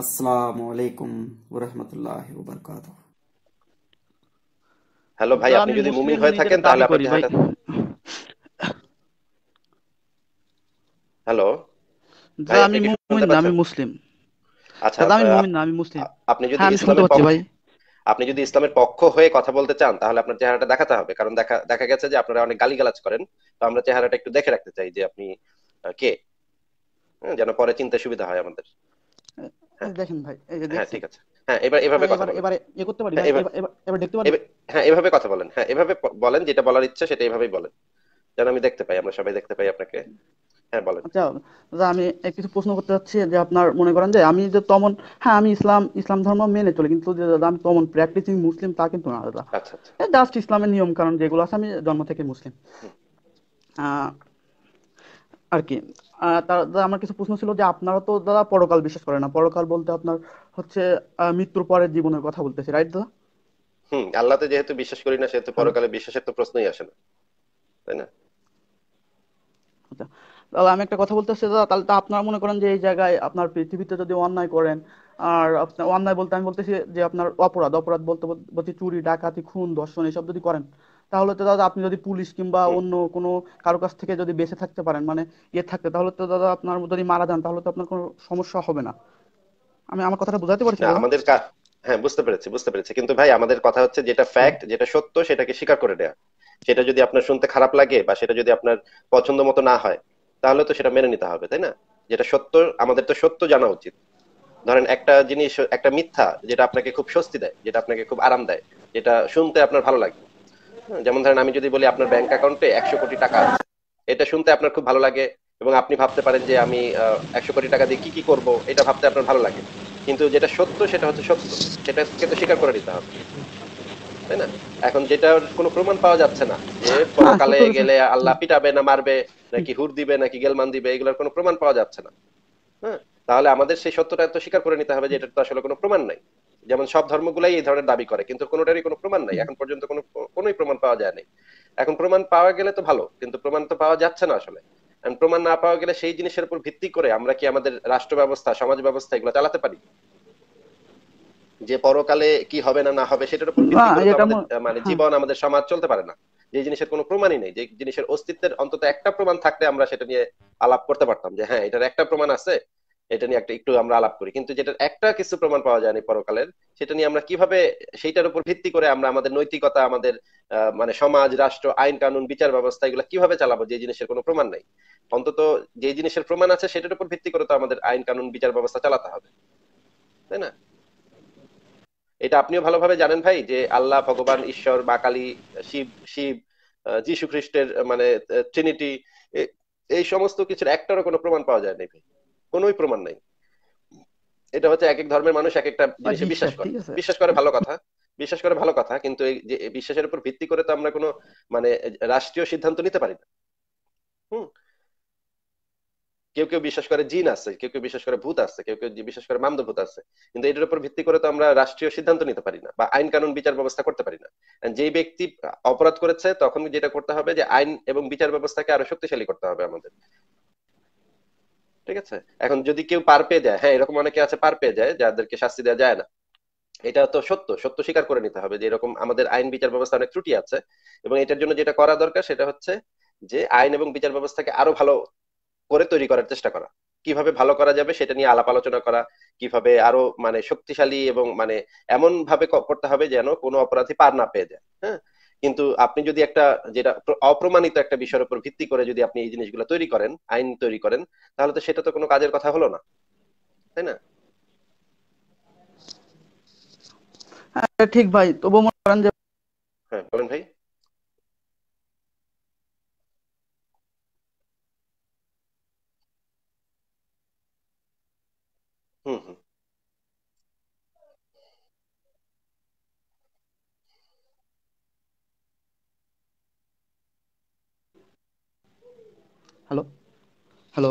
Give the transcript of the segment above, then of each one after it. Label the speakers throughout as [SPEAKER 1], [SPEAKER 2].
[SPEAKER 1] আসসালামু আলাইকুম
[SPEAKER 2] হ্যালো ভাই আপনি যদি মুমিন হয়ে থাকেন তাহলে আপনি হ্যালো আমি আচ্ছা, মুমিন না আমি মুসলিম আচ্ছা আমি মুমিন না আমি মুসলিম আপনি যদি হ্যাঁ, ইসলামের পক্ষ ভাই আপনি যদি ইসলামের পক্ষ হয়ে কথা বলতে চান তাহলে আপনার চেহারাটা দেখাতে হবে কারণ দেখা দেখা গেছে যে আপনারা অনেক গালিগালাজ করেন তো আমরা চেহারাটা একটু দেখে রাখতে চাই যে আপনি কে যেন পরে চিন্তা সুবিধা হয় আমাদের হ্যাঁ, দেখেন ভাই হ্যাঁ ঠিক আছে এভাবে কথা বলেন হ্যাঁ এভাবে বলেন যেটা বলার ইচ্ছা সেটা এভাবেই বলেন যেন আমি দেখতে পাই আমরা সবাই দেখতে পাই আপনাকে হ্যাঁ,
[SPEAKER 1] আচ্ছা, আমি কিছু প্রশ্ন করতে চাচ্ছি যে আপনার মনে করেন যে আমি যে তমন হ্যাঁ আমি ইসলাম ইসলাম ধর্ম মেনে চলে কিন্তু আমি তমন প্র্যাকটিসিং মুসলিম তা কিন্তু না দাদা জাস্ট আচ্ছা, আচ্ছা। ইসলামের নিয়ম কারণ যেগুলো আছে আমি জন্ম থেকে মুসলিম আর কি দাদা আমার কিছু প্রশ্ন ছিল যে আপনারা তো দাদা পরকাল বিশ্বাস করেন না পরকাল বলতে আপনার হচ্ছে মৃত্যুর পরের জীবনের কথা বলতেছি রাইট দাদা
[SPEAKER 2] হুম আল্লাহতে যেহেতু বিশ্বাস করি না সেহেতু পরকালে বিশ্বাসের তো প্রশ্নই আসে না
[SPEAKER 1] তাই না আচ্ছা তাহলে আমি একটা কথা বলতেছি দাদা তাহলে তো আপনারা মনে করেন যে এই জায়গায় আপনার পৃথিবীতে যদি অন্যায় করেন আর অন্যায় বলতে আমি বলতেছি যে আপনার অপরাধ অপরাধ বলতে বলতে চুরি ডাকাতি খুন ধর্ষণ এসব যদি করেন তাহলে তো দাদা আপনি যদি পুলিশ কিংবা অন্য কোনো কারো কাছ থেকে যদি বেঁচে থাকতে পারেন মানে ইয়ে থাকতে তাহলে তো দাদা আপনার যদি মারা যান তাহলে তো আপনার কোনো সমস্যা হবে না আমি আমার কথাটা বোঝাতে পারছি হ্যাঁ,
[SPEAKER 2] আমাদের হ্যাঁ বুঝতে পেরেছি বুঝতে পেরেছি কিন্তু ভাই আমাদের কথা হচ্ছে যেটা ফ্যাক্ট যেটা সত্য সেটাকে স্বীকার করে নেয়া সেটা যদি আপনার শুনতে খারাপ লাগে বা সেটা যদি আপনার পছন্দ মতো না হয় তাহলে তো সেটা মেনে নিতে হবে তাই না যেটা সত্য আমাদের তো সত্য জানা উচিত ধরেন একটা জিনিস একটা মিথ্যা যেটা আপনাকে খুব স্বস্তি দেয় যেটা আপনাকে খুব আরাম দেয় যেটা শুনতে আপনার ভালো লাগে যেমন ধরেন আমি যদি বলি আপনার ব্যাংক অ্যাকাউন্টে একশো কোটি টাকা আছে এটা শুনতে আপনার খুব ভালো লাগে এবং আপনি ভাবতে পারেন যে আমি একশো কোটি টাকা দিয়ে কি কি করব এটা ভাবতে আপনার ভালো লাগে কিন্তু যেটা সত্য সেটা হচ্ছে সত্য সেটাকে তো স্বীকার করে নিতে হবে তাই না এখন যেটার কোনো প্রমাণ পাওয়া যাচ্ছে না যে পরকালে গেলে আল্লাহ পিটাবে না মারবে নাকি হুর দিবে নাকি গেলমান দিবে এগুলোর কোনো প্রমাণ পাওয়া যাচ্ছে না হ্যাঁ তাহলে আমাদের সেই সত্যটা তো স্বীকার করে নিতে হবে যে এটার তো আসলে কোনো প্রমাণ নাই যেমন সব ধর্মগুলাই এই ধরনের দাবি করে কিন্তু কোনোটারই কোনো প্রমাণ নাই এখন পর্যন্ত কোনো কোনো প্রমাণ পাওয়া যায় নাই এখন প্রমাণ পাওয়া গেলে তো ভালো কিন্তু প্রমাণ তো পাওয়া যাচ্ছে না আসলে প্রমাণ না পাওয়া গেলে সেই জিনিসের উপর ভিত্তি করে আমরা কি আমাদের রাষ্ট্র ব্যবস্থা সমাজ ব্যবস্থা এগুলো চালাতে পারি যে পরকালে কি হবে না না হবে সেটার উপর মানে হ্যাঁ। জীবন আমাদের সমাজ চলতে পারে না যে জিনিসের কোনো প্রমাণই নেই যে জিনিসের অস্তিত্বের অন্তত একটা প্রমাণ থাকলে আমরা সেটা নিয়ে আলাপ করতে পারতাম যে হ্যাঁ এটার একটা প্রমাণ আছে এটা নিয়ে একটা একটু আমরা আলাপ করি কিন্তু যেটার একটা কিছু প্রমাণ পাওয়া যায়নি পরকালের সেটা নিয়ে আমরা কিভাবে সেইটার উপর ভিত্তি করে আমরা আমাদের নৈতিকতা আমাদের মানে সমাজ রাষ্ট্র আইন কানুন বিচার ব্যবস্থা এগুলো কিভাবে চালাবো যে জিনিসের কোনো প্রমাণ নাই অন্তত যে জিনিসের প্রমাণ আছে সেটার উপর ভিত্তি করে তো আমাদের আইন কানুন বিচার ব্যবস্থা চালাতে হবে তাই না এটা আপনিও ভালোভাবে জানেন ভাই যে আল্লাহ ভগবান ঈশ্বর বা কালী শিব শিব যীশু খ্রিস্টের মানে ট্রিনিটি এই সমস্ত কিছুর একটারও কোনো প্রমাণ পাওয়া যায় না কোনোই প্রমাণ নাই এটা হচ্ছে এক এক ধর্মের মানুষ এক একটা হ্যাঁ, জিনিসে বিশ্বাস করে বিশ্বাস করে ভালো কথা বিশ্বাস করে ভালো কথা কিন্তু এই যে বিশ্বাসের উপর ভিত্তি করে তো আমরা কোনো মানে রাষ্ট্রীয় সিদ্ধান্ত নিতে পারি না হুম কেউ কেউ বিশ্বাস করে জিন আছে কেউ কেউ বিশ্বাস করে ভূত আছে কেউ কেউ বিশ্বাস করে মামদ ভূত আছে কিন্তু এটার উপর ভিত্তি করে তো আমরা রাষ্ট্রীয় সিদ্ধান্ত নিতে পারি না বা আইন কানুন বিচার ব্যবস্থা করতে পারি না যে ব্যক্তি অপরাধ করেছে তখন যেটা করতে হবে যে আইন এবং বিচার ব্যবস্থাকে আরো শক্তিশালী করতে হবে আমাদের ঠিক আছে এখন যদি কেউ পার পেয়ে যায় হ্যাঁ এরকম অনেকে আছে পার পেয়ে যায় যাদেরকে শাস্তি দেওয়া যায় না এটা তো সত্য সত্য স্বীকার করে নিতে হবে যে এরকম আমাদের আইন বিচার ব্যবস্থা অনেক ত্রুটি আছে এবং এটার জন্য যেটা করা দরকার সেটা হচ্ছে যে আইন এবং বিচার ব্যবস্থাকে আরো ভালো করে তৈরি করার চেষ্টা করা কিভাবে ভালো করা যাবে সেটা নিয়ে আলাপ আলোচনা করা কিভাবে আরো মানে শক্তিশালী এবং মানে এমন ভাবে করতে হবে যেন কোনো অপরাধী পার না পেয়ে যায় হ্যাঁ কিন্তু আপনি যদি একটা যেটা অপ্রমাণিত একটা বিষয়ের উপর ভিত্তি করে যদি আপনি এই জিনিসগুলো তৈরি করেন আইন তৈরি করেন তাহলে তো সেটা তো কোনো কাজের কথা হলো না তাই না
[SPEAKER 1] হ্যাঁ, ঠিক ভাই তবু মনে করেন যে
[SPEAKER 2] হ্যাঁ বলেন ভাই হুম হুম
[SPEAKER 1] హలో হ্যালো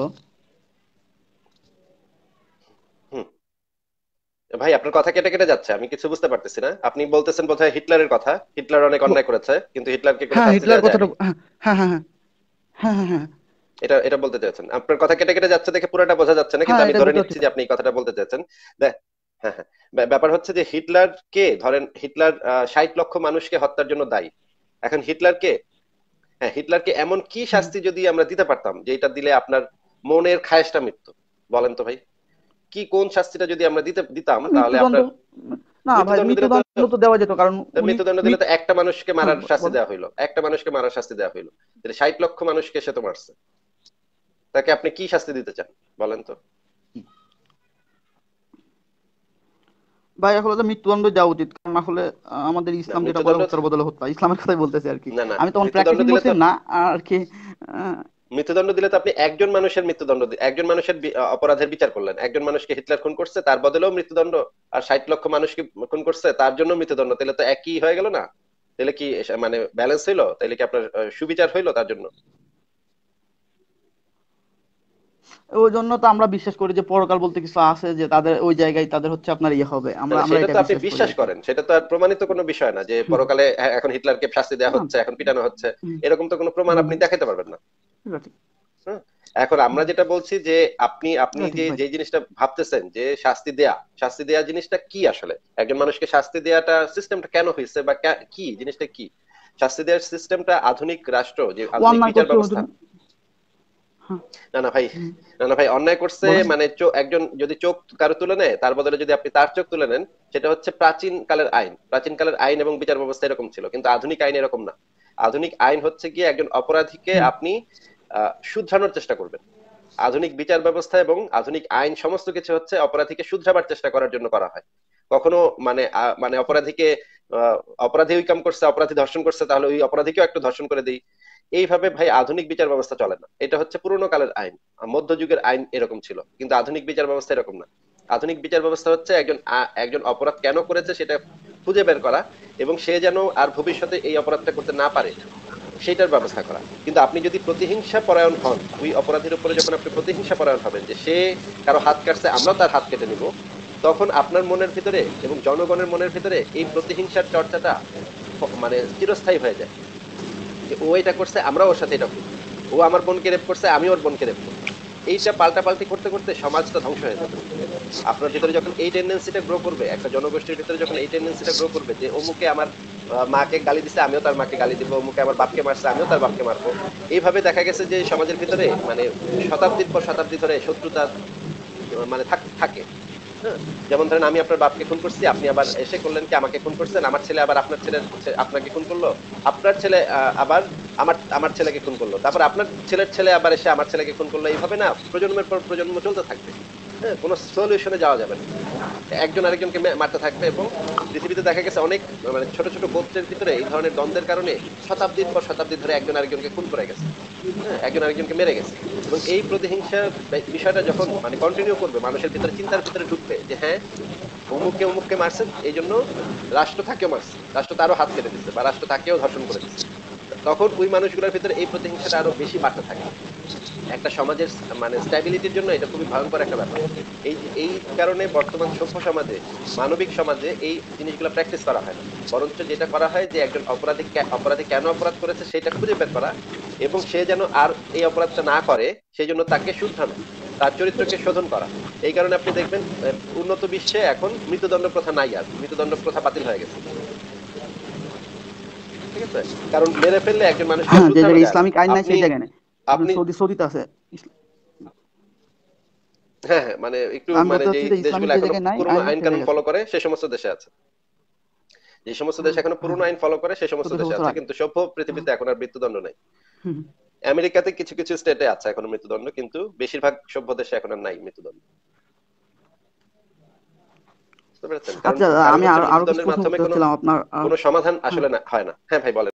[SPEAKER 2] ভাই আপনার কথা কেটে কেটে যাচ্ছে আমি কিছু বুঝতে পারতেছি না আপনি বলতেছেন বোধহয় হিটলারের কথা হিটলার অনেক অন্যায় করেছে কিন্তু হ্যাঁ, হিটলার দেয়া
[SPEAKER 1] হ্যাঁ হ্যাঁ, হ্যাঁ হ্যাঁ হ্যাঁ হ্যাঁ হ্যাঁ
[SPEAKER 2] এটা এটা বলতে চাচ্ছেন আপনার কথা কেটে কেটে যাচ্ছে দেখে পুরোটা বোঝা যাচ্ছে না কিন্তু আমি ধরে নিচ্ছি যে আপনি এই কথাটা বলতে চাচ্ছেন দে- হ্যাঁ ব্যা- ব্যাপার হচ্ছে যে হিটলার কে ধরেন হিটলার ষাট লক্ষ মানুষকে হত্যার জন্য দায়ী এখন হিটলার কে হ্যাঁ হিটলারকে এমন কি শাস্তি যদি আমরা দিতে পারতাম যে এটা দিলে আপনার মনের খায়েশটা মৃত্য বলেন তো ভাই কি কোন শাস্তিটা যদি আমরা দিতে দিতাম তাহলে আপনার দিলে একটা মানুষকে মারার শাস্তি দেওয়া হইলো একটা মানুষকে মারার শাস্তি দেওয়া হইলো সে তো মারছে তাকে আপনি কি শাস্তি দিতে চান বলেন তো
[SPEAKER 1] ভাই আসলে তো মৃত্যুদণ্ড দেওয়া উচিত কারণ আসলে আমাদের ইসলাম যেটা বলে উত্তর বদলে হত্যা ইসলামের কথাই বলতেছি আর কি আমি তখন প্র্যাকটিস মুসলিম না আর কি
[SPEAKER 2] মৃত্যুদণ্ড দিলে তো আপনি একজন মানুষের মৃত্যুদণ্ড একজন মানুষের অপরাধের বিচার করলেন একজন মানুষকে হিটলার খুন করছে তার বদলেও মৃত্যুদণ্ড আর ষাট লক্ষ মানুষকে খুন করছে তার জন্য মৃত্যুদণ্ড তাহলে তো একই হয়ে গেল না তাহলে কি মানে ব্যালেন্স হইলো তাহলে কি আপনার সুবিচার হইলো তার জন্য
[SPEAKER 1] ওই জন্য তো আমরা বিশ্বাস করি যে পরকাল বলতে কিছু আছে যে তাদের ওই জায়গায় তাদের হচ্ছে আপনার ইয়ে হবে আমরা আমরা এটা আপনি বিশ্বাস
[SPEAKER 2] করেন সেটা তো আর প্রমাণিত কোনো বিষয় না যে পরকালে এখন হিটলারকে শাস্তি দেওয়া হচ্ছে এখন পিটানো হচ্ছে এরকম তো কোনো প্রমাণ আপনি দেখাতে পারবেন না এখন আমরা যেটা বলছি যে আপনি আপনি যে যে জিনিসটা ভাবতেছেন যে শাস্তি দেয়া শাস্তি দেয়া জিনিসটা কি আসলে একজন মানুষকে শাস্তি দেয়াটা সিস্টেমটা কেন হয়েছে বা কি জিনিসটা কি শাস্তি দেওয়ার সিস্টেমটা আধুনিক রাষ্ট্র যে আধুনিক বিচার ব্যবস্থা ভাই ভাই অন্যায় করছে মানে একজন যদি চোখ কারো তুলে নেয় তার বদলে যদি আপনি তার চোখ তুলে নেন সেটা হচ্ছে প্রাচীন কালের আইন প্রাচীন কালের আইন এবং বিচার ব্যবস্থা এরকম ছিল কিন্তু আধুনিক আইন এরকম না আধুনিক আইন হচ্ছে গিয়ে একজন অপরাধীকে আপনি শুধরানোর চেষ্টা করবেন আধুনিক বিচার ব্যবস্থা এবং আধুনিক আইন সমস্ত কিছু হচ্ছে অপরাধীকে শুধরাবার চেষ্টা করার জন্য করা হয় কখনো মানে মানে অপরাধীকে অপরাধী ওই কাম করছে অপরাধী ধর্ষণ করছে তাহলে ওই অপরাধীকেও একটু ধর্ষণ করে দিই এইভাবে ভাই আধুনিক বিচার ব্যবস্থা চলে না এটা হচ্ছে পুরোনো কালের আইন মধ্যযুগের আইন এরকম ছিল কিন্তু আধুনিক বিচার ব্যবস্থা এরকম না আধুনিক বিচার ব্যবস্থা হচ্ছে একজন একজন অপরাধ কেন করেছে সেটা খুঁজে বের করা এবং সে যেন আর ভবিষ্যতে এই অপরাধটা করতে না পারে সেটার ব্যবস্থা করা কিন্তু আপনি যদি প্রতিহিংসা পরায়ণ হন ওই অপরাধীর উপরে যখন আপনি প্রতিহিংসা পরায়ণ হবেন যে সে কারো হাত কাটছে আমরা তার হাত কেটে নিব তখন আপনার মনের ভিতরে এবং জনগণের মনের ভিতরে এই প্রতিহিংসার চর্চাটা মানে চিরস্থায়ী হয়ে যায় যে ও এটা করছে আমরা ওর সাথে এটা ও আমার বোনকে রেপ করছে আমি ওর বোনকে রেপ করছি এইসব পাল্টাপাল্টি করতে করতে সমাজটা ধ্বংস হয়ে যাবে আপনার ভিতরে যখন এই টেন্ডেন্সিটা গ্রো করবে একটা জনগোষ্ঠীর ভিতরে যখন এই টেন্ডেন্সিটা গ্রো করবে যে অমুকে আমার মাকে গালি দিছে আমিও তার মাকে গালি দিব অমুকে আমার বাপকে মারছে আমিও তার বাপকে মারবো এইভাবে দেখা গেছে যে সমাজের ভিতরে মানে শতাব্দীর পর শতাব্দী ধরে শত্রুতা মানে থাকে হ্যাঁ যেমন ধরেন আমি আপনার বাপকে খুন করছি আপনি আবার এসে করলেন কি আমাকে খুন করছেন আমার ছেলে আবার আপনার ছেলে আপনাকে খুন করলো আপনার ছেলে আবার আমার আমার ছেলেকে খুন করলো তারপর আপনার ছেলের ছেলে আবার এসে আমার ছেলেকে খুন করলো এইভাবে না প্রজন্মের পর প্রজন্ম চলতে থাকবে হ্যাঁ কোনো সলিউশনে যাওয়া যাবে না একজন আরেকজনকে মারতে থাকবে এবং পৃথিবীতে দেখা গেছে অনেক মানে ছোট ছোট গোত্রের ভিতরে এই ধরনের দ্বন্দ্বের কারণে শতাব্দীর পর শতাব্দী ধরে একজন আরেকজনকে খুন করে গেছে হ্যাঁ একজন আরেকজনকে মেরে গেছে এবং এই প্রতিহিংসা বিষয়টা যখন মানে কন্টিনিউ করবে মানুষের ভিতরে চিন্তার ভিতরে ঢুকবে যে হ্যাঁ অমুককে অমুককে মারছে এই জন্য রাষ্ট্র তাকেও মারছে রাষ্ট্র তারও হাত কেটে দিচ্ছে বা রাষ্ট্র তাকেও ধর্ষণ করে দিচ্ছে তখন ওই মানুষগুলোর ভিতরে এই প্রতিহিংসাটা আরো বেশি বাড়তে থাকে একটা সমাজের মানে স্ট্যাবিলিটির জন্য এটা খুবই ভয়ঙ্কর একটা ব্যাপার এই এই কারণে বর্তমান সভ্য সমাজে মানবিক সমাজে এই জিনিসগুলো প্র্যাকটিস করা হয় না বরঞ্চ যেটা করা হয় যে একজন অপরাধী অপরাধী কেন অপরাধ করেছে সেটা খুঁজে বের করা এবং সে যেন আর এই অপরাধটা না করে সেই জন্য তাকে শুদ্ধানো তার চরিত্রকে শোধন করা এই কারণে আপনি দেখবেন উন্নত বিশ্বে এখন মৃত্যুদণ্ড প্রথা নাই আর মৃত্যুদণ্ড প্রথা বাতিল হয়ে গেছে ঠিক আছে কারণ মেরে ফেললে একজন মানুষ হ্যাঁ, ইসলামিক আইন নাই সেই
[SPEAKER 1] জায়গায় আপনি সৌদি সৌদিতে আছে
[SPEAKER 2] হ্যাঁ হ্যাঁ মানে একটু মানে যে দেশগুলো পুরনো আইন কানুন ফলো করে সমস্ত দেশে আছে যে সমস্ত দেশ পুরনো আইন ফলো করে সমস্ত দেশে আছে কিন্তু সভ্য পৃথিবীতে এখন আর মৃত্যুদণ্ড নাই আমেরিকাতে কিছু কিছু স্টেটে আছে এখন মৃত্যুদণ্ড কিন্তু বেশিরভাগ সভ্য দেশে এখন আর নাই মৃত্যুদণ্ড আচ্ছা আমি আরো কিছু মাধ্যমে কোনো সমাধান আসলে না হয় না
[SPEAKER 1] হ্যাঁ ভাই বলেন